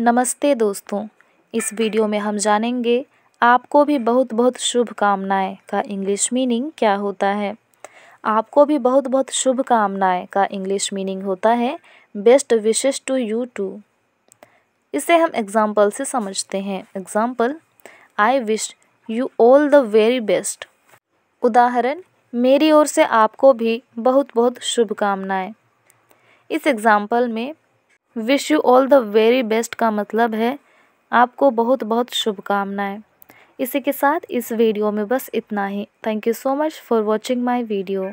नमस्ते दोस्तों इस वीडियो में हम जानेंगे आपको भी बहुत बहुत शुभकामनाएं का इंग्लिश मीनिंग क्या होता है आपको भी बहुत बहुत शुभकामनाएं का इंग्लिश मीनिंग होता है best wishes to you too इसे हम एग्जाम्पल से समझते हैं example I wish you all the very best उदाहरण मेरी ओर से आपको भी बहुत बहुत शुभकामनाएँ इस एग्ज़ाम्पल में wish you all the very best का मतलब है आपको बहुत बहुत शुभकामनाएं इसी के साथ इस वीडियो में बस इतना ही thank you so much for watching my video